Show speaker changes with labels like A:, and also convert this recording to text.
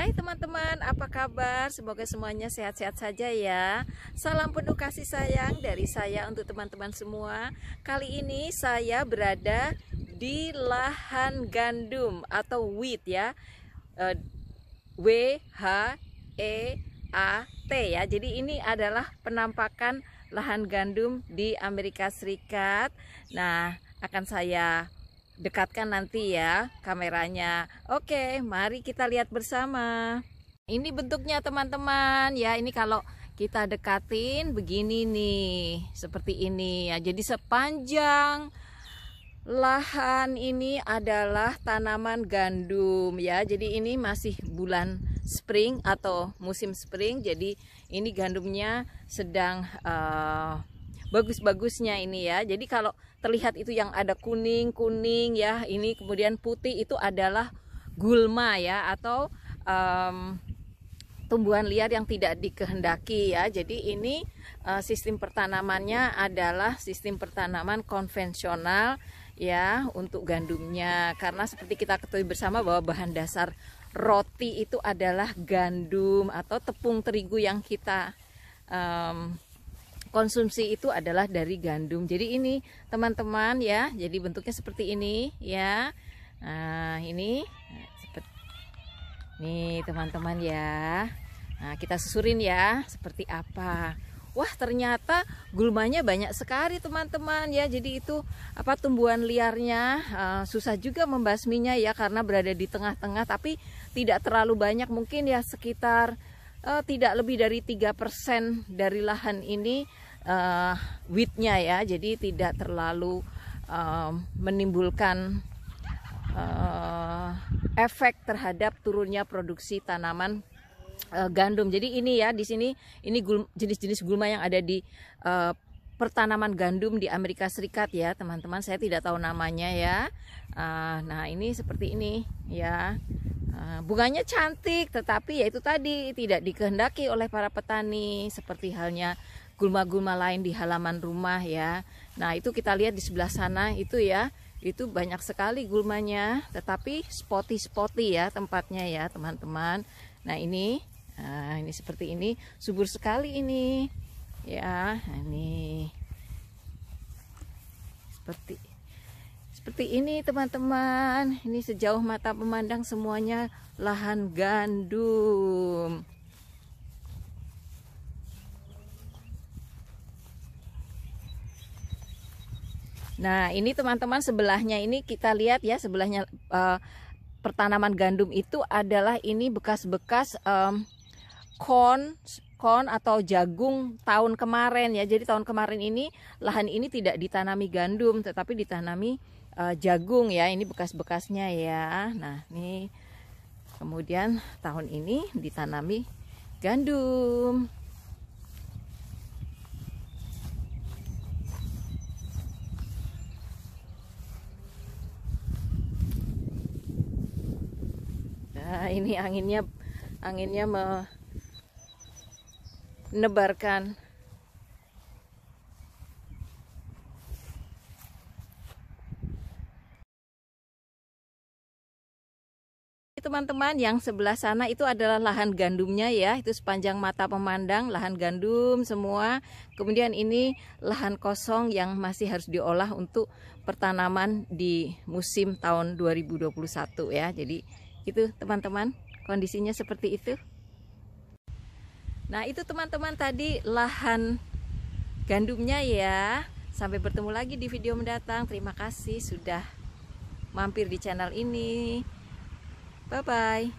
A: Hai teman-teman, apa kabar? Semoga semuanya sehat-sehat saja ya Salam penuh kasih sayang dari saya untuk teman-teman semua Kali ini saya berada di lahan gandum atau wheat ya eh, W-H-E-A-T ya Jadi ini adalah penampakan lahan gandum di Amerika Serikat Nah, akan saya dekatkan nanti ya kameranya. Oke, mari kita lihat bersama. Ini bentuknya teman-teman ya. Ini kalau kita dekatin begini nih, seperti ini ya. Jadi sepanjang lahan ini adalah tanaman gandum ya. Jadi ini masih bulan spring atau musim spring. Jadi ini gandumnya sedang uh, bagus-bagusnya ini ya. Jadi kalau terlihat itu yang ada kuning-kuning ya, ini kemudian putih itu adalah gulma ya atau um, tumbuhan liar yang tidak dikehendaki ya. Jadi ini uh, sistem pertanamannya adalah sistem pertanaman konvensional ya untuk gandumnya karena seperti kita ketahui bersama bahwa bahan dasar roti itu adalah gandum atau tepung terigu yang kita um, konsumsi itu adalah dari gandum. Jadi ini teman-teman ya, jadi bentuknya seperti ini ya. Nah, ini seperti Nih teman-teman ya. Nah, kita susurin ya seperti apa. Wah, ternyata gulmanya banyak sekali teman-teman ya. Jadi itu apa tumbuhan liarnya uh, susah juga membasminya ya karena berada di tengah-tengah tapi tidak terlalu banyak mungkin ya sekitar uh, tidak lebih dari 3% dari lahan ini uh, widthnya ya jadi tidak terlalu uh, menimbulkan uh, efek terhadap turunnya produksi tanaman uh, gandum jadi ini ya di sini ini jenis-jenis gulma yang ada di uh, pertanaman gandum di Amerika Serikat ya teman-teman saya tidak tahu namanya ya uh, nah ini seperti ini ya Nah, bunganya cantik, tetapi ya itu tadi tidak dikehendaki oleh para petani seperti halnya gulma-gulma lain di halaman rumah ya. Nah, itu kita lihat di sebelah sana itu ya. Itu banyak sekali gulmanya, tetapi spoti-spoti ya tempatnya ya, teman-teman. Nah, ini nah, ini seperti ini, subur sekali ini. Ya, nah, ini seperti seperti ini teman-teman ini sejauh mata pemandang semuanya lahan gandum Nah, ini teman-teman sebelahnya ini kita lihat ya sebelahnya uh, pertanaman gandum itu adalah ini bekas-bekas um, corn corn atau jagung tahun kemarin ya. Jadi tahun kemarin ini lahan ini tidak ditanami gandum tetapi ditanami uh, jagung ya ini bekas-bekasnya ya nah ini kemudian tahun ini ditanami gandum nah ini anginnya anginnya menebarkan teman-teman yang sebelah sana itu adalah lahan gandumnya ya itu sepanjang mata pemandang lahan gandum semua kemudian ini lahan kosong yang masih harus diolah untuk pertanaman di musim tahun 2021 ya jadi itu teman-teman kondisinya seperti itu nah itu teman-teman tadi lahan gandumnya ya sampai bertemu lagi di video mendatang terima kasih sudah mampir di channel ini Bye-bye.